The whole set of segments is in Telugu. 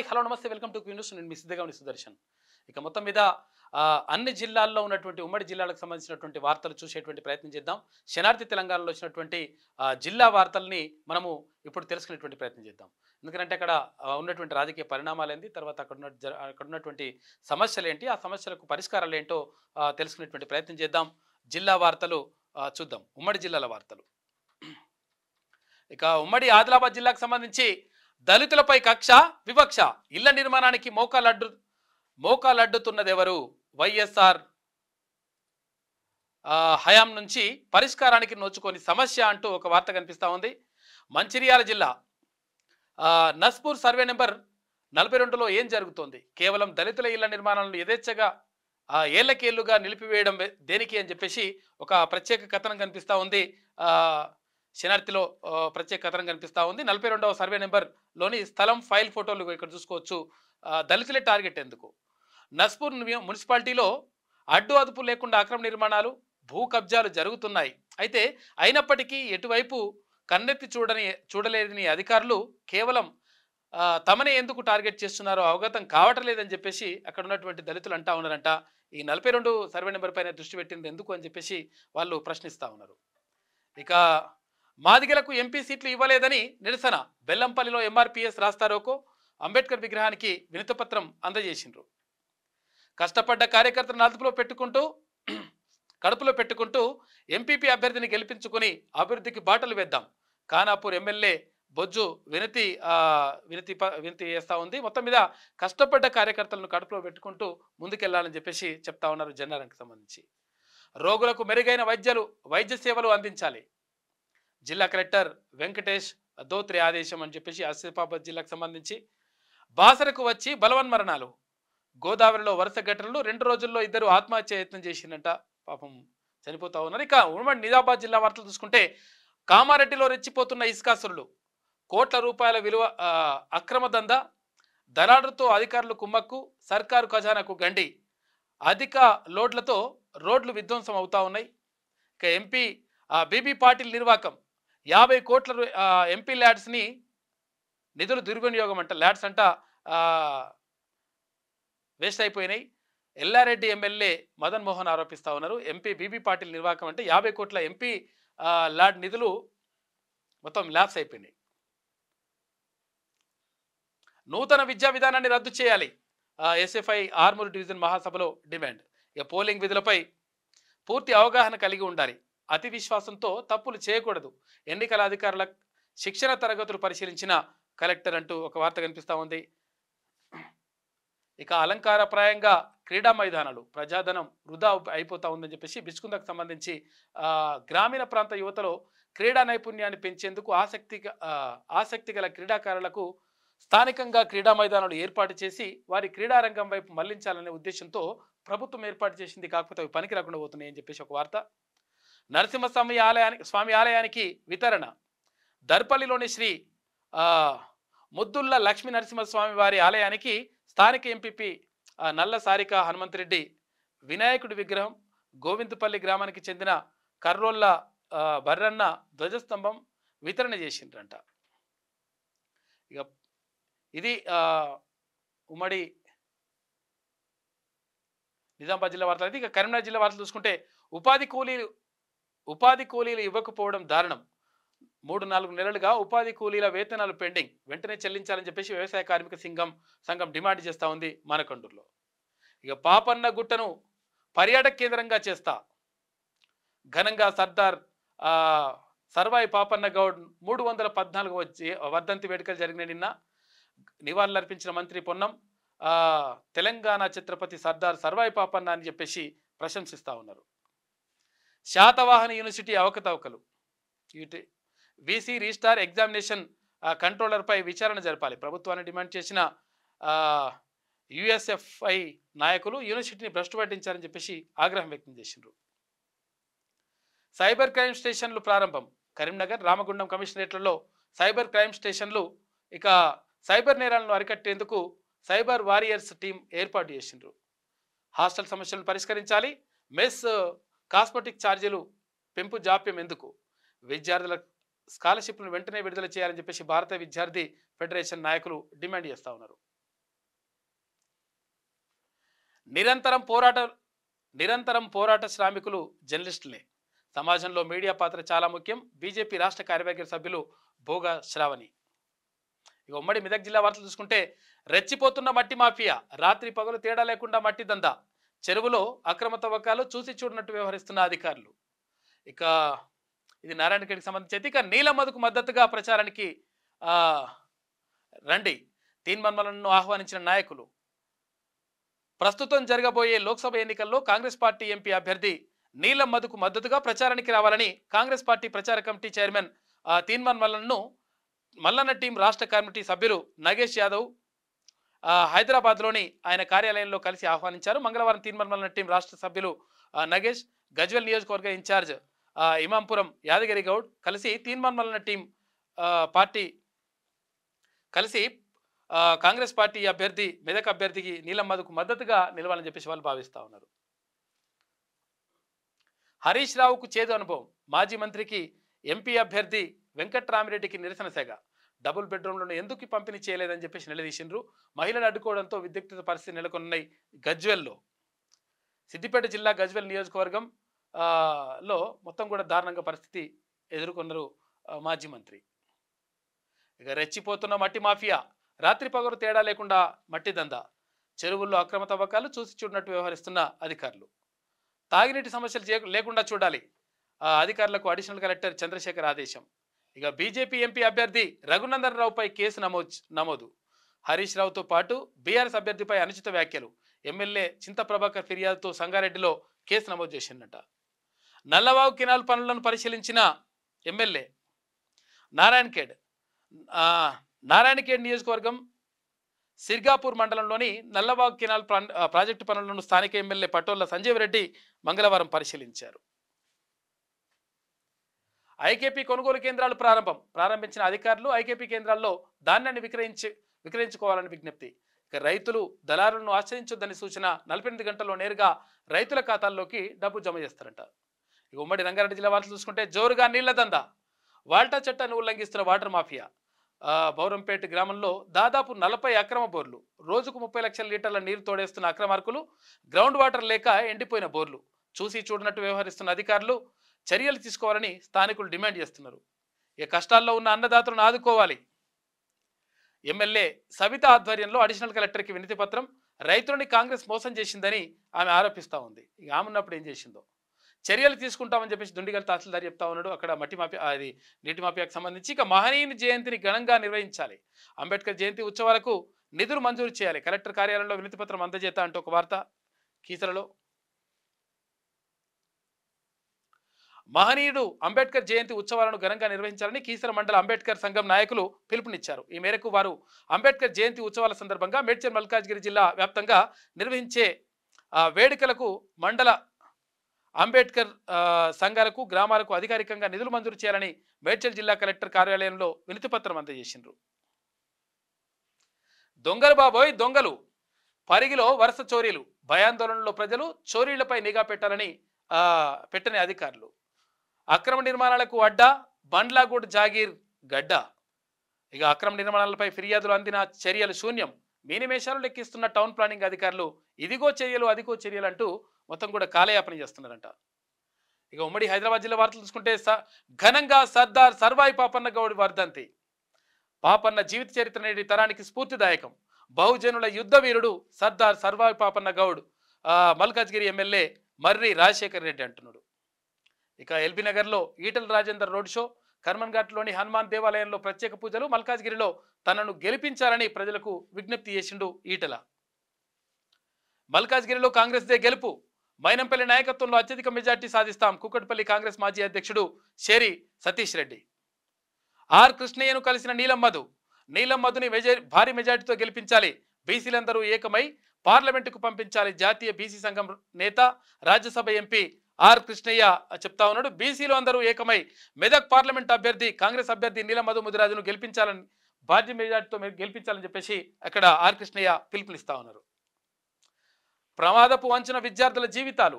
హాయ్ హలో నమస్తే వెల్కమ్ టు క్వీన్ నేను మీ సిద్ధగాని సుదర్శన్ ఇక మొత్తం మీద అన్ని జిల్లాల్లో ఉన్నటువంటి ఉమ్మడి జిల్లాలకు సంబంధించినటువంటి వార్తలు చూసేటువంటి ప్రయత్నం చేద్దాం శనార్థి తెలంగాణలో వచ్చినటువంటి జిల్లా వార్తల్ని మనము ఇప్పుడు తెలుసుకునేటువంటి ప్రయత్నం చేద్దాం ఎందుకంటే అక్కడ ఉన్నటువంటి రాజకీయ పరిణామాలు ఏంటి తర్వాత అక్కడ ఉన్న అక్కడ ఉన్నటువంటి సమస్యలు ఏంటి ఆ సమస్యలకు పరిష్కారాలు ఏంటో తెలుసుకునేటువంటి ప్రయత్నం చేద్దాం జిల్లా వార్తలు చూద్దాం ఉమ్మడి జిల్లాల వార్తలు ఇక ఉమ్మడి ఆదిలాబాద్ జిల్లాకు సంబంధించి దళితులపై కక్ష వివక్ష ఇళ్ల నిర్మాణానికి మోకాలడ్డు మోకాలడ్డుతున్నదెవరు వైఎస్ఆర్ హయాం నుంచి పరిష్కారానికి నోచుకొని సమస్య అంటూ ఒక వార్త కనిపిస్తూ ఉంది మంచిర్యాల జిల్లా నస్పూర్ సర్వే నెంబర్ నలభై రెండులో ఏం జరుగుతోంది కేవలం దళితుల ఇళ్ల నిర్మాణాలను యథేచ్ఛగా ఏళ్ళకేళ్లుగా నిలిపివేయడం దేనికి అని చెప్పేసి ఒక ప్రత్యేక కథనం కనిపిస్తూ ఉంది శనార్తిలో ప్రత్యేక కథనం కనిపిస్తూ ఉంది నలభై రెండవ సర్వే నెంబర్లోని స్థలం ఫైల్ ఫోటోలు ఇక్కడ చూసుకోవచ్చు దళితులే టార్గెట్ ఎందుకు నస్పూర్ మున్సిపాలిటీలో అడ్డు అదుపు లేకుండా అక్రమ నిర్మాణాలు భూ కబ్జాలు జరుగుతున్నాయి అయితే అయినప్పటికీ ఎటువైపు కన్నెత్తి చూడని చూడలేదని అధికారులు కేవలం తమనే ఎందుకు టార్గెట్ చేస్తున్నారో అవగతం లేదని చెప్పేసి అక్కడ ఉన్నటువంటి దళితులు అంటా ఉన్నారంట ఈ నలభై రెండు సర్వే నెంబర్ పైన దృష్టి పెట్టింది ఎందుకు అని చెప్పేసి వాళ్ళు ప్రశ్నిస్తూ ఉన్నారు ఇక మాదిగలకు ఎంపీ సీట్లు ఇవ్వలేదని నిరసన బెల్లంపల్లిలో ఎంఆర్పీఎస్ రాస్తారోకో అంబేద్కర్ విగ్రహానికి వినతిపత్రం అందజేసిండ్రు కష్టపడ్డ కార్యకర్తలను అదుపులో పెట్టుకుంటూ కడుపులో పెట్టుకుంటూ ఎంపీపీ అభ్యర్థిని గెలిపించుకుని అభివృద్ధికి బాటలు వేద్దాం ఖానాపూర్ ఎమ్మెల్యే బొజ్జు వినతి వినతి వినతి చేస్తూ ఉంది మొత్తం మీద కష్టపడ్డ కార్యకర్తలను కడుపులో పెట్టుకుంటూ ముందుకెళ్లాలని చెప్పేసి చెప్తా ఉన్నారు జనరంకి సంబంధించి రోగులకు మెరుగైన వైద్యాలు వైద్య సేవలు అందించాలి జిల్లా కలెక్టర్ వెంకటేష్ దోత్రి ఆదేశం అని చెప్పేసి ఆసిఫాబాద్ జిల్లాకు సంబంధించి బాసరకు వచ్చి బలవన్మరణాలు గోదావరిలో వరుస ఘటనలు రెండు రోజుల్లో ఇద్దరు ఆత్మహత్య యత్నం చేసిందంట పాపం చనిపోతా ఉన్నారు ఇక ఉమ్మడి నిజామాబాద్ జిల్లా వార్తలు చూసుకుంటే కామారెడ్డిలో రెచ్చిపోతున్న ఇసుకాసురులు కోట్ల రూపాయల విలువ అక్రమ దంద దళారులతో అధికారులు కుమ్మక్కు సర్కారు ఖజానాకు గండి అధిక లోడ్లతో రోడ్లు విధ్వంసం అవుతా ఉన్నాయి ఇక ఎంపీ బీబీ పాటిల్ నిర్వాకం యాభై కోట్ల ఎంపీ ల్యాడ్స్ని నిధులు దుర్వినియోగం అంట ల్యాడ్స్ అంట వేస్ట్ అయిపోయినాయి ఎల్లారెడ్డి ఎమ్మెల్యే మదన్ మోహన్ ఆరోపిస్తూ ఉన్నారు ఎంపీ బీబీ పాటిల్ నిర్వాహకం అంటే యాభై కోట్ల ఎంపీ ల్యాడ్ నిధులు మొత్తం ల్యాబ్స్ అయిపోయినాయి నూతన విద్యా విధానాన్ని రద్దు చేయాలి ఎస్ఎఫ్ఐ ఆర్మూర్ డివిజన్ మహాసభలో డిమాండ్ ఇక పోలింగ్ విధులపై పూర్తి అవగాహన కలిగి ఉండాలి అతి విశ్వాసంతో తప్పులు చేయకూడదు ఎన్నికల అధికారుల శిక్షణ తరగతులు పరిశీలించిన కలెక్టర్ అంటూ ఒక వార్త కనిపిస్తూ ఉంది ఇక అలంకారప్రాయంగా క్రీడా మైదానాలు ప్రజాధనం వృధా అయిపోతూ ఉందని చెప్పేసి బిచ్చుకుందకు సంబంధించి గ్రామీణ ప్రాంత యువతలో క్రీడా నైపుణ్యాన్ని పెంచేందుకు ఆసక్తి ఆసక్తి గల క్రీడాకారులకు స్థానికంగా క్రీడా మైదానాలు ఏర్పాటు చేసి వారి క్రీడారంగం వైపు మళ్లించాలనే ఉద్దేశంతో ప్రభుత్వం ఏర్పాటు చేసింది కాకపోతే అవి పనికి రాకుండా పోతున్నాయని చెప్పేసి ఒక వార్త నరసింహస్వామి ఆలయానికి స్వామి ఆలయానికి వితరణ దర్పల్లిలోని శ్రీ ముద్దుల్ల లక్ష్మీ నరసింహస్వామి వారి ఆలయానికి స్థానిక ఎంపీపీ నల్ల సారిక హనుమంతరెడ్డి వినాయకుడి విగ్రహం గోవిందపల్లి గ్రామానికి చెందిన కర్రోళ్ళ బర్రన్న ధ్వజస్తంభం వితరణ చేసిండ్రంట ఇక ఇది ఉమ్మడి నిజామాబాద్ జిల్లా వార్తలు అయితే ఇక కరీంనగర్ జిల్లా వార్తలు చూసుకుంటే ఉపాధి కూలీలు ఉపాధి కూలీలు ఇవ్వకపోవడం దారుణం మూడు నాలుగు నెలలుగా ఉపాధి కూలీల వేతనాలు పెండింగ్ వెంటనే చెల్లించాలని చెప్పేసి వ్యవసాయ కార్మిక సంఘం సంఘం డిమాండ్ చేస్తూ ఉంది మనకొండూరులో ఇక పాపన్న గుట్టను పర్యాటక కేంద్రంగా చేస్తా ఘనంగా సర్దార్ సర్వాయి పాపన్న గౌడ్ మూడు వందల వచ్చి వర్ధంతి వేడుకలు జరిగిన నిన్న నివాళులర్పించిన మంత్రి పొన్నం తెలంగాణ ఛత్రపతి సర్దార్ సర్వాయి పాపన్న అని చెప్పేసి ప్రశంసిస్తూ ఉన్నారు శాతవాహన యూనివర్సిటీ అవకతవకలు ఇటు బీసీ రిజిస్టార్ ఎగ్జామినేషన్ కంట్రోలర్పై విచారణ జరపాలి ప్రభుత్వాన్ని డిమాండ్ చేసిన యుఎస్ఎఫ్ఐ నాయకులు యూనివర్సిటీని భ్రష్టు పట్టించారని చెప్పేసి ఆగ్రహం వ్యక్తం చేసిండ్రు సైబర్ క్రైమ్ స్టేషన్లు ప్రారంభం కరీంనగర్ రామగుండం కమిషనరేట్లలో సైబర్ క్రైమ్ స్టేషన్లు ఇక సైబర్ నేరాలను అరికట్టేందుకు సైబర్ వారియర్స్ టీం ఏర్పాటు చేసిండ్రు హాస్టల్ సమస్యలను పరిష్కరించాలి మెస్ కాస్మెటిక్ ఛార్జీలు పెంపు జాప్యం ఎందుకు విద్యార్థుల స్కాలర్షిప్లను వెంటనే విడుదల చేయాలని చెప్పేసి భారత విద్యార్థి ఫెడరేషన్ నాయకులు డిమాండ్ చేస్తూ ఉన్నారు నిరంతరం పోరాట నిరంతరం పోరాట శ్రామికులు జర్నలిస్టులే సమాజంలో మీడియా పాత్ర చాలా ముఖ్యం బీజేపీ రాష్ట్ర కార్యవర్గ సభ్యులు భోగ శ్రావణి ఇక ఉమ్మడి మెదక్ జిల్లా వార్తలు చూసుకుంటే రెచ్చిపోతున్న మట్టి మాఫియా రాత్రి పగలు తేడా లేకుండా మట్టి దందా చెరువులో అక్రమ తవ్వకాలు చూసి చూడనట్టు వ్యవహరిస్తున్న అధికారులు ఇక ఇది నారాయణ నారాయణఖేడ్కి సంబంధించి ఇక మధుకు మద్దతుగా ప్రచారానికి రండి తీన్మన్మలను ఆహ్వానించిన నాయకులు ప్రస్తుతం జరగబోయే లోక్సభ ఎన్నికల్లో కాంగ్రెస్ పార్టీ ఎంపీ అభ్యర్థి నీలం మధుకు మద్దతుగా ప్రచారానికి రావాలని కాంగ్రెస్ పార్టీ ప్రచార కమిటీ చైర్మన్ తీన్మన్మలను మల్లన్న టీం రాష్ట్ర కమిటీ సభ్యులు నగేష్ యాదవ్ హైదరాబాద్లోని ఆయన కార్యాలయంలో కలిసి ఆహ్వానించారు మంగళవారం తీర్మల టీం రాష్ట్ర సభ్యులు నగేష్ గజ్వెల్ నియోజకవర్గ ఇన్ఛార్జ్ ఇమాంపురం యాదగిరి గౌడ్ కలిసి తీర్మానం టీం పార్టీ కలిసి కాంగ్రెస్ పార్టీ అభ్యర్థి మెదక్ అభ్యర్థికి నీలమ్మకు మద్దతుగా నిలవాలని చెప్పేసి వాళ్ళు భావిస్తూ ఉన్నారు హరీష్ రావుకు చేదు అనుభవం మాజీ మంత్రికి ఎంపీ అభ్యర్థి వెంకట్రామిరెడ్డికి నిరసన శాఖ డబుల్ బెడ్రూమ్లను ఎందుకు పంపిణీ చేయలేదని చెప్పేసి నిలదీసిండ్రు మహిళలు అడ్డుకోవడంతో విద్యుక్త పరిస్థితి నెలకొన్నాయి గజ్వెల్లో సిద్దిపేట జిల్లా గజ్వెల్ నియోజకవర్గం లో మొత్తం కూడా దారుణంగా పరిస్థితి ఎదుర్కొన్నారు మాజీ మంత్రి ఇక రెచ్చిపోతున్న మట్టి మాఫియా రాత్రి పగరు తేడా లేకుండా మట్టి దందా చెరువుల్లో అక్రమ తవ్వకాలు చూసి చూడనట్టు వ్యవహరిస్తున్న అధికారులు తాగినీటి సమస్యలు లేకుండా చూడాలి అధికారులకు అడిషనల్ కలెక్టర్ చంద్రశేఖర్ ఆదేశం ఇక బీజేపీ ఎంపీ అభ్యర్థి రఘునందన్ రావుపై కేసు నమో నమోదు హరీష్ రావుతో పాటు బీఆర్ఎస్ అభ్యర్థిపై అనుచిత వ్యాఖ్యలు ఎమ్మెల్యే చింతప్రభాకర్ ఫిర్యాదుతో సంగారెడ్డిలో కేసు నమోదు చేసిందట నల్లవావు కెనాల్ పనులను పరిశీలించిన ఎమ్మెల్యే నారాయణఖేడ్ నారాయణఖేడ్ నియోజకవర్గం సిర్గాపూర్ మండలంలోని నల్లవాగు కెనాల్ ప్రాజెక్టు పనులను స్థానిక ఎమ్మెల్యే పటోళ్ల సంజీవ్ రెడ్డి మంగళవారం పరిశీలించారు ఐకేపీ కొనుగోలు కేంద్రాలు ప్రారంభం ప్రారంభించిన అధికారులు ఐకేపీ కేంద్రాల్లో ధాన్యాన్ని విక్రయించి విక్రయించుకోవాలని విజ్ఞప్తి ఇక రైతులు దళారులను ఆశ్రయించొద్దని సూచన నలభై ఎనిమిది గంటల్లో నేరుగా రైతుల ఖాతాల్లోకి డబ్బు జమ చేస్తారంట ఇక ఉమ్మడి రంగారెడ్డి జిల్లా వాళ్ళు చూసుకుంటే జోరుగా నీళ్ల దంద వాల్టా చట్టాన్ని ఉల్లంఘిస్తున్న వాటర్ మాఫియా బౌరంపేట గ్రామంలో దాదాపు నలభై అక్రమ బోర్లు రోజుకు ముప్పై లక్షల లీటర్ల నీరు తోడేస్తున్న అక్రమార్కులు గ్రౌండ్ వాటర్ లేక ఎండిపోయిన బోర్లు చూసి చూడనట్టు వ్యవహరిస్తున్న అధికారులు చర్యలు తీసుకోవాలని స్థానికులు డిమాండ్ చేస్తున్నారు ఇక కష్టాల్లో ఉన్న అన్నదాతలను ఆదుకోవాలి ఎమ్మెల్యే సవిత ఆధ్వర్యంలో అడిషనల్ కలెక్టర్కి వినతి పత్రం రైతులని కాంగ్రెస్ మోసం చేసిందని ఆమె ఆరోపిస్తూ ఉంది ఇక ఆమె ఉన్నప్పుడు ఏం చేసిందో చర్యలు తీసుకుంటామని చెప్పేసి దుండిగల తహసీల్దార్ చెప్తా ఉన్నాడు అక్కడ మట్టి మాఫియా అది నీటి మాఫియాకు సంబంధించి ఇక మహనీయుని జయంతిని ఘనంగా నిర్వహించాలి అంబేద్కర్ జయంతి ఉత్సవాలకు నిధులు మంజూరు చేయాలి కలెక్టర్ కార్యాలయంలో వినతిపత్రం అందజేత అంటూ ఒక వార్త కీసరలో మహనీయుడు అంబేద్కర్ జయంతి ఉత్సవాలను ఘనంగా నిర్వహించాలని కీసర మండల అంబేద్కర్ సంఘం నాయకులు పిలుపునిచ్చారు ఈ మేరకు వారు అంబేద్కర్ జయంతి ఉత్సవాల సందర్భంగా మేడ్చల్ మల్కాజ్గిరి జిల్లా వ్యాప్తంగా నిర్వహించే వేడుకలకు మండల అంబేద్కర్ సంఘాలకు గ్రామాలకు అధికారికంగా నిధులు మంజూరు చేయాలని మేడ్చల్ జిల్లా కలెక్టర్ కార్యాలయంలో వినతిపత్రం అందజేసిండ్రు దొంగలు బాబోయ్ దొంగలు పరిగిలో వరుస చోరీలు భయాందోళనలో ప్రజలు చోరీలపై నిఘా పెట్టాలని పెట్టని అధికారులు అక్రమ నిర్మాణాలకు అడ్డా బండ్లాగూడ్ జాగీర్ గడ్డ ఇక అక్రమ నిర్మాణాలపై ఫిర్యాదులు అందిన చర్యలు శూన్యం మీనిమేషాలు లెక్కిస్తున్న టౌన్ ప్లానింగ్ అధికారులు ఇదిగో చర్యలు అదిగో చర్యలు అంటూ మొత్తం కూడా కాలయాపన చేస్తున్నారంట ఇక ఉమ్మడి హైదరాబాద్ జిల్లా వార్తలు చూసుకుంటే ఘనంగా సర్దార్ సర్వాయి పాపన్న గౌడ్ వర్ధంతి పాపన్న జీవిత చరిత్ర నేటి తరానికి స్ఫూర్తిదాయకం బహుజనుల యుద్ధ వీరుడు సర్దార్ సర్వాయి పాపన్న గౌడ్ మల్కాజ్గిరి ఎమ్మెల్యే మర్రి రాజశేఖర్ రెడ్డి అంటున్నాడు ఇక ఎల్బీ నగర్లో ఈటల రాజేందర్ రోడ్ షో కర్మన్ హనుమాన్ దేవాలయంలో ప్రత్యేక పూజలు మల్కాజ్గిరిలో తనను గెలిపించాలని ప్రజలకు విజ్ఞప్తి చేసిండు ఈటల మల్కాజ్గిరిలో కాంగ్రెస్ దే గెలుపు మైనంపల్లి నాయకత్వంలో అత్యధిక మెజార్టీ సాధిస్తాం కుక్కటిపల్లి కాంగ్రెస్ మాజీ అధ్యక్షుడు షేరి సతీష్ రెడ్డి ఆర్ కృష్ణయ్యను కలిసిన నీలం మధు నీలం మధుని భారీ మెజార్టీతో గెలిపించాలి బీసీలందరూ ఏకమై పార్లమెంటుకు పంపించాలి జాతీయ బీసీ సంఘం నేత రాజ్యసభ ఎంపీ ఆర్ కృష్ణయ్య చెప్తా ఉన్నాడు బీసీలు అందరూ ఏకమై మెదక్ పార్లమెంట్ అభ్యర్థి కాంగ్రెస్ అభ్యర్థి నీల మధు ముదిరాజును గెలిపించాలని భారతీయ మెజార్టీతో గెలిపించాలని చెప్పేసి అక్కడ ఆర్ కృష్ణయ్య పిలుపునిస్తా ఉన్నారు ప్రమాదపు వంచిన విద్యార్థుల జీవితాలు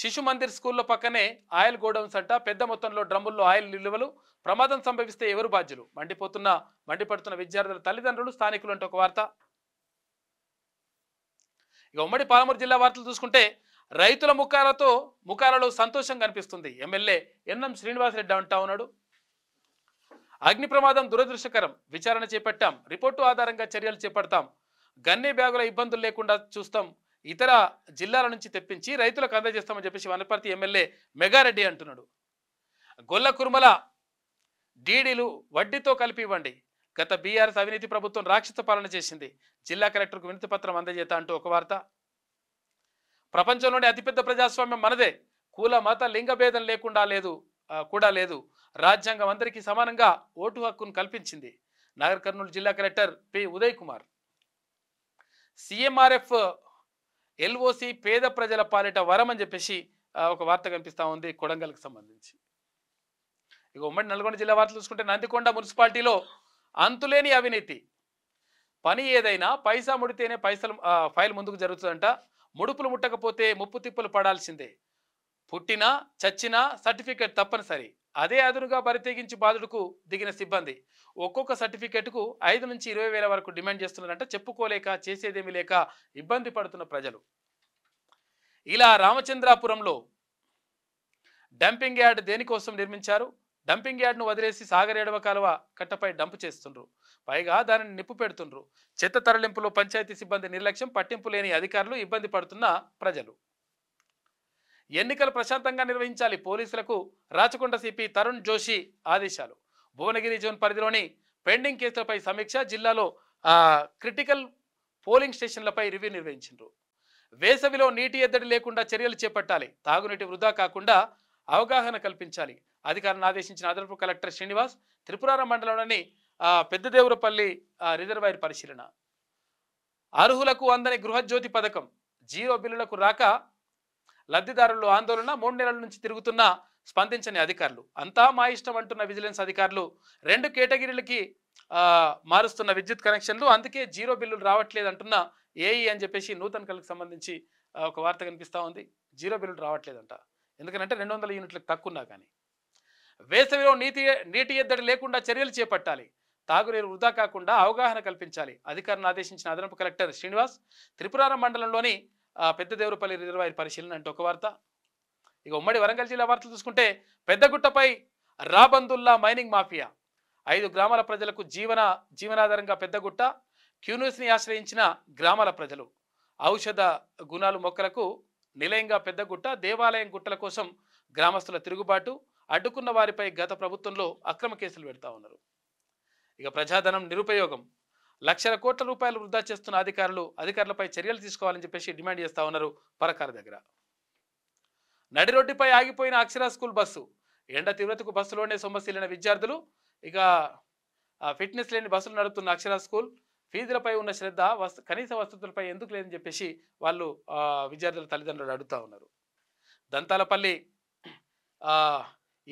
శిశు మందిర్ స్కూల్లో పక్కనే ఆయిల్ గోడౌన్స్ అంట పెద్ద మొత్తంలో డ్రమ్ముల్లో ఆయిల్ నిల్వలు ప్రమాదం సంభవిస్తే ఎవరు బాధ్యులు మండిపోతున్న మండిపడుతున్న విద్యార్థుల తల్లిదండ్రులు స్థానికులు అంటే ఒక వార్త ఇక ఉమ్మడి పాలమూరు జిల్లా వార్తలు చూసుకుంటే రైతుల ముఖాలతో ముఖాలలో సంతోషం కనిపిస్తుంది ఎమ్మెల్యే ఎన్ఎం శ్రీనివాసరెడ్డి అంటా ఉన్నాడు అగ్ని ప్రమాదం దురదృష్టకరం విచారణ చేపట్టాం రిపోర్టు ఆధారంగా చర్యలు చేపడతాం గన్నే బ్యాగుల ఇబ్బందులు లేకుండా చూస్తాం ఇతర జిల్లాల నుంచి తెప్పించి రైతులకు అందజేస్తామని చెప్పేసి వనపర్తి ఎమ్మెల్యే మెగారెడ్డి అంటున్నాడు గొల్ల కుర్మల డీడీలు వడ్డీతో కలిపి ఇవ్వండి గత బీఆర్ఎస్ అవినీతి ప్రభుత్వం రాక్షస పాలన చేసింది జిల్లా కలెక్టర్కు వినతి పత్రం అందజేత అంటూ ఒక వార్త ప్రపంచంలోనే అతిపెద్ద ప్రజాస్వామ్యం మనదే కుల మత లింగ భేదం లేకుండా లేదు కూడా లేదు రాజ్యాంగం అందరికీ సమానంగా ఓటు హక్కును కల్పించింది నగర్ కర్నూలు జిల్లా collector P Uday Kumar CMRF LOC పేద ప్రజల పాలిట వరం అని చెప్పేసి ఒక వార్త కనిపిస్తూ ఉంది కొడంగల్కి సంబంధించి ఇక ఉమ్మడి నల్గొండ జిల్లా వార్తలు చూసుకుంటే నందికొండ మున్సిపాలిటీలో అంతులేని అవినీతి పని ఏదైనా పైసా ముడితేనే పైసలు ఫైల్ ముందుకు జరుగుతుందంట ముడుపులు ముట్టకపోతే ముప్పు తిప్పులు పడాల్సిందే పుట్టినా చచ్చినా సర్టిఫికేట్ తప్పనిసరి అదే అదునుగా బరితెగించి బాధుడుకు దిగిన సిబ్బంది ఒక్కొక్క సర్టిఫికెట్కు ఐదు నుంచి ఇరవై వేల వరకు డిమాండ్ చేస్తున్నారంట చెప్పుకోలేక చేసేదేమీ లేక ఇబ్బంది పడుతున్న ప్రజలు ఇలా రామచంద్రాపురంలో డంపింగ్ యార్డ్ దేనికోసం నిర్మించారు డంపింగ్ యార్డ్ను వదిలేసి సాగర్ ఎడవ కాలువ కట్టపై డంప్ చేస్తుండ్రు పైగా దానిని నిప్పు పెడుతుండ్రు చెత్త తరలింపులో పంచాయతీ సిబ్బంది నిర్లక్ష్యం పట్టింపు లేని అధికారులు ఇబ్బంది పడుతున్న ప్రజలు ఎన్నికలు ప్రశాంతంగా నిర్వహించాలి పోలీసులకు రాచకొండ సిపి తరుణ్ జోషి ఆదేశాలు భువనగిరి జోన్ పరిధిలోని పెండింగ్ కేసులపై సమీక్ష జిల్లాలో క్రిటికల్ పోలింగ్ స్టేషన్లపై రివ్యూ నిర్వహించారు వేసవిలో నీటి ఎద్దడి లేకుండా చర్యలు చేపట్టాలి తాగునీటి వృధా కాకుండా అవగాహన కల్పించాలి అధికారులను ఆదేశించిన అదనపు కలెక్టర్ శ్రీనివాస్ త్రిపురారం మండలంలోని పెద్దదేవురపల్లి రిజర్వాయర్ పరిశీలన అర్హులకు అందని గృహజ్యోతి పథకం జీరో బిల్లులకు రాక లబ్ధిదారులు ఆందోళన మూడు నెలల నుంచి తిరుగుతున్న స్పందించని అధికారులు అంతా మా ఇష్టం అంటున్న విజిలెన్స్ అధికారులు రెండు కేటగిరీలకి మారుస్తున్న విద్యుత్ కనెక్షన్లు అందుకే జీరో బిల్లులు రావట్లేదు అంటున్న ఏఈ అని చెప్పేసి నూతన్ కళకు సంబంధించి ఒక వార్త కనిపిస్తూ ఉంది జీరో బిల్లులు రావట్లేదంట ఎందుకంటే రెండు వందల యూనిట్లకు తక్కువన్నా కానీ వేసవిలో నీతి నీటి ఎద్దడి లేకుండా చర్యలు చేపట్టాలి తాగునీరు వృధా కాకుండా అవగాహన కల్పించాలి అధికారులను ఆదేశించిన అదనపు కలెక్టర్ శ్రీనివాస్ త్రిపురారం మండలంలోని పెద్దదేవరపల్లి రిజర్వాయర్ పరిశీలన అంటే ఒక వార్త ఇక ఉమ్మడి వరంగల్ జిల్లా వార్తలు చూసుకుంటే పెద్దగుట్టపై రాబందుల్లా మైనింగ్ మాఫియా ఐదు గ్రామాల ప్రజలకు జీవన జీవనాధారంగా పెద్దగుట్ట క్యూనూస్ని ఆశ్రయించిన గ్రామాల ప్రజలు ఔషధ గుణాలు మొక్కలకు నిలయంగా పెద్ద గుట్ట దేవాలయం గుట్టల కోసం గ్రామస్తుల తిరుగుబాటు అడ్డుకున్న వారిపై గత ప్రభుత్వంలో అక్రమ కేసులు పెడతా ఉన్నారు ఇక ప్రజాధనం నిరుపయోగం లక్షల కోట్ల రూపాయలు వృధా చేస్తున్న అధికారులు అధికారులపై చర్యలు తీసుకోవాలని చెప్పేసి డిమాండ్ చేస్తా ఉన్నారు పరకార దగ్గర నడి రోడ్డుపై ఆగిపోయిన అక్షర స్కూల్ బస్సు ఎండ తీవ్రతకు బస్సులోనే సొమ్మసిల్లిన విద్యార్థులు ఇక ఫిట్నెస్ లేని బస్సులు నడుపుతున్న అక్షర స్కూల్ ఫీజులపై ఉన్న శ్రద్ధ వస్తు కనీస వసతులపై ఎందుకు లేదని చెప్పేసి వాళ్ళు విద్యార్థుల తల్లిదండ్రులు అడుగుతూ ఉన్నారు దంతాలపల్లి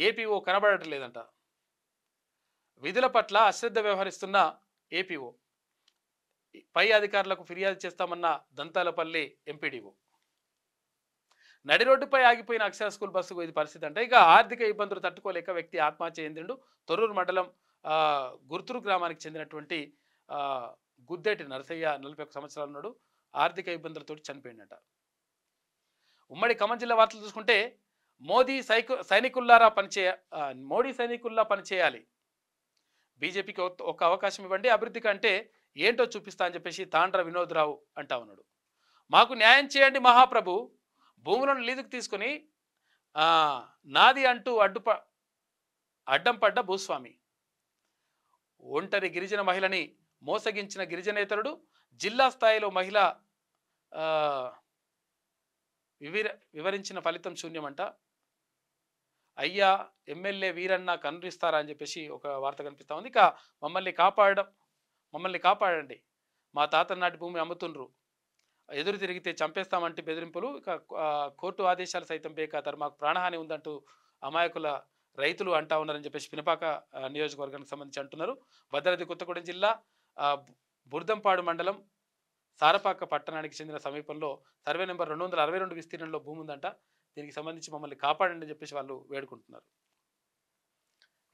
ఏపీఓ కనబడటం లేదంట విధుల పట్ల అశ్రద్ధ వ్యవహరిస్తున్న ఏపీఓ పై అధికారులకు ఫిర్యాదు చేస్తామన్న దంతాలపల్లి ఎంపీడీఓ నడి రోడ్డుపై ఆగిపోయిన అక్షర స్కూల్ బస్సుకు ఇది పరిస్థితి అంటే ఇక ఆర్థిక ఇబ్బందులు తట్టుకోలేక వ్యక్తి ఆత్మహత్య చెందిండు తొర్రూరు మండలం గుర్తురు గ్రామానికి చెందినటువంటి గుద్దేటి నరసయ్య నలభై ఒక్క సంవత్సరాలు ఉన్నాడు ఆర్థిక ఇబ్బందులతో చనిపోయిందట ఉమ్మడి ఖమ్మం జిల్లా వార్తలు చూసుకుంటే మోదీ సైకు సైనికుల్లారా పనిచేయ మోడీ సైనికుల్లా పనిచేయాలి బీజేపీకి ఒక అవకాశం ఇవ్వండి అభివృద్ధి కంటే ఏంటో చూపిస్తా అని చెప్పేసి తాండ్ర వినోద్రావు అంటా ఉన్నాడు మాకు న్యాయం చేయండి మహాప్రభు భూములను లీజుకు తీసుకుని నాది అంటూ అడ్డు అడ్డం పడ్డ భూస్వామి ఒంటరి గిరిజన మహిళని మోసగించిన గిరిజనేతరుడు జిల్లా స్థాయిలో మహిళ వివర వివరించిన ఫలితం శూన్యమంట అయ్యా ఎమ్మెల్యే వీరన్న కనురిస్తారా అని చెప్పేసి ఒక వార్త కనిపిస్తూ ఉంది ఇక మమ్మల్ని కాపాడడం మమ్మల్ని కాపాడండి మా తాత నాటి భూమి అమ్ముతుండ్రు ఎదురు తిరిగితే చంపేస్తామంటే బెదిరింపులు ఇక కోర్టు ఆదేశాలు సైతం బేఖాతారు మాకు ప్రాణహాని ఉందంటూ అమాయకుల రైతులు అంటా ఉన్నారని చెప్పేసి పినపాక నియోజకవర్గానికి సంబంధించి అంటున్నారు భద్రాద్రి కొత్తగూడెం జిల్లా బురదంపాడు మండలం సారపాక పట్టణానికి చెందిన సమీపంలో సర్వే నెంబర్ రెండు వందల అరవై రెండు విస్తీర్ణంలో భూమి ఉందంట దీనికి సంబంధించి మమ్మల్ని కాపాడండి అని చెప్పేసి వాళ్ళు వేడుకుంటున్నారు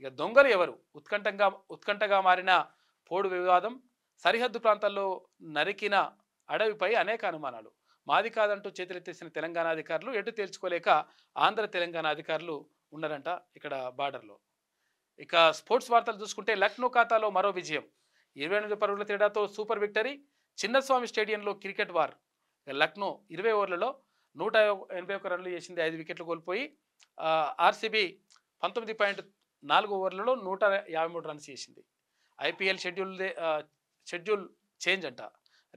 ఇక దొంగలు ఎవరు ఉత్కంఠంగా ఉత్కంఠగా మారిన పోడు వివాదం సరిహద్దు ప్రాంతాల్లో నరికిన అడవిపై అనేక అనుమానాలు మాది కాదంటూ చేతులెత్తేసిన తెలంగాణ అధికారులు ఎటు తేల్చుకోలేక ఆంధ్ర తెలంగాణ అధికారులు ఉన్నారంట ఇక్కడ బార్డర్లో ఇక స్పోర్ట్స్ వార్తలు చూసుకుంటే లక్నో ఖాతాలో మరో విజయం ఇరవై ఎనిమిది పరుగుల తేడాతో సూపర్ విక్టరీ చిన్నస్వామి స్టేడియంలో క్రికెట్ వార్ లక్నో ఇరవై ఓవర్లలో నూట ఎనభై ఒక రన్లు చేసింది ఐదు వికెట్లు కోల్పోయి ఆర్సీబీ పంతొమ్మిది పాయింట్ నాలుగు ఓవర్లలో నూట యాభై మూడు రన్స్ చేసింది ఐపీఎల్ షెడ్యూల్ షెడ్యూల్ చేంజ్ అంట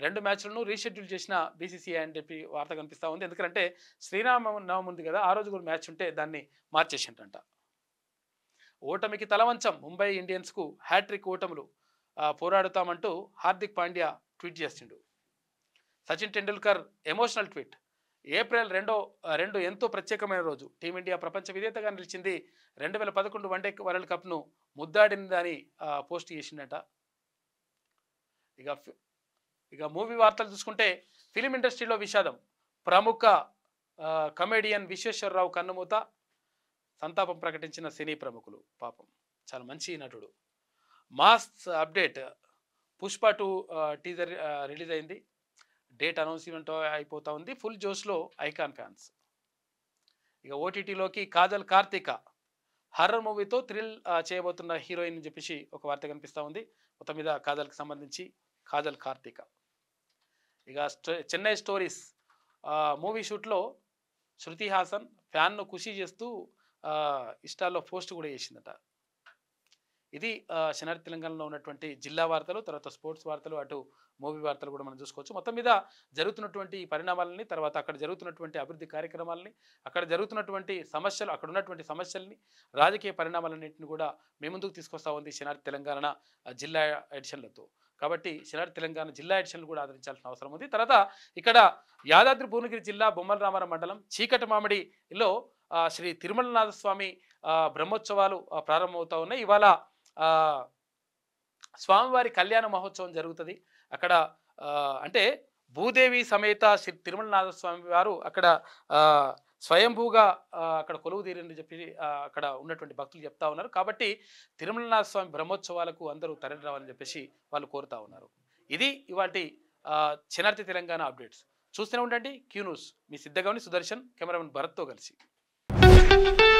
రెండు మ్యాచ్లను రీషెడ్యూల్ చేసిన బీసీసీఐ అని చెప్పి వార్త కనిపిస్తూ ఉంది ఎందుకంటే శ్రీరామ నవం ఉంది కదా ఆ రోజు కూడా మ్యాచ్ ఉంటే దాన్ని మార్చేసిందంట ఓటమికి తలవంచం ముంబై ఇండియన్స్కు హ్యాట్రిక్ ఓటములు పోరాడుతామంటూ హార్దిక్ పాండ్యా ట్వీట్ చేసిండు Sachin Tendulkar emotional tweet April రెండో రెండు ఎంతో ప్రత్యేకమైన రోజు టీమిండియా ప్రపంచ విజేతగా నిలిచింది రెండు వేల పదకొండు వన్డే వరల్డ్ కప్ను ముద్దాడిందని పోస్ట్ చేసిండట ఇక ఇక మూవీ వార్తలు చూసుకుంటే ఫిలిం ఇండస్ట్రీలో విషాదం ప్రముఖ కమెడియన్ విశ్వేశ్వరరావు కన్నుమూత సంతాపం ప్రకటించిన సినీ ప్రముఖులు పాపం చాలా మంచి నటుడు mass update Pushpa two teaser release అయింది డేట్ అనౌన్స్మెంట్ అయిపోతూ ఉంది ఫుల్ జోష్లో ఐకాన్ ఫ్యాన్స్ ఇక ఓటీటీలోకి కాజల్ కార్తిక హర్రర్ మూవీతో థ్రిల్ చేయబోతున్న హీరోయిన్ అని చెప్పేసి ఒక వార్త కనిపిస్తూ ఉంది మొత్తం మీద కాజల్కి సంబంధించి కాజల్ కార్తిక ఇక చెన్నై స్టోరీస్ మూవీ షూట్లో శృతి హాసన్ ఫ్యాన్ను ఖుషీ చేస్తూ ఇన్స్టాల్లో పోస్ట్ కూడా చేసిందట ఇది శనార్ తెలంగాణలో ఉన్నటువంటి జిల్లా వార్తలు తర్వాత స్పోర్ట్స్ వార్తలు అటు మూవీ వార్తలు కూడా మనం చూసుకోవచ్చు మొత్తం మీద జరుగుతున్నటువంటి పరిణామాలని తర్వాత అక్కడ జరుగుతున్నటువంటి అభివృద్ధి కార్యక్రమాలని అక్కడ జరుగుతున్నటువంటి సమస్యలు అక్కడ ఉన్నటువంటి సమస్యల్ని రాజకీయ పరిణామాలన్నింటిని కూడా మీ ముందుకు తీసుకొస్తా ఉంది శనార్ తెలంగాణ జిల్లా ఎడిషన్లతో కాబట్టి శిరారి తెలంగాణ జిల్లా ఎడిషన్లు కూడా ఆదరించాల్సిన అవసరం ఉంది తర్వాత ఇక్కడ యాదాద్రి భువనగిరి జిల్లా బొమ్మల రామారం మండలం చీకటి మామిడిలో శ్రీ తిరుమలనాథస్వామి బ్రహ్మోత్సవాలు ప్రారంభమవుతా ఉన్నాయి ఇవాళ స్వామివారి కళ్యాణ మహోత్సవం జరుగుతుంది అక్కడ అంటే భూదేవి సమేత శ్రీ తిరుమల నాథస్వామి వారు అక్కడ స్వయంభూగా అక్కడ కొలువు తీరని చెప్పి అక్కడ ఉన్నటువంటి భక్తులు చెప్తా ఉన్నారు కాబట్టి తిరుమలనాథ స్వామి బ్రహ్మోత్సవాలకు అందరూ తరలిరావాలని చెప్పేసి వాళ్ళు కోరుతా ఉన్నారు ఇది ఇవాటి చినార్తి తెలంగాణ అప్డేట్స్ చూస్తూనే ఉండండి క్యూ న్యూస్ మీ సిద్ధగవని సుదర్శన్ కెమెరామెన్ భరత్తో కలిసి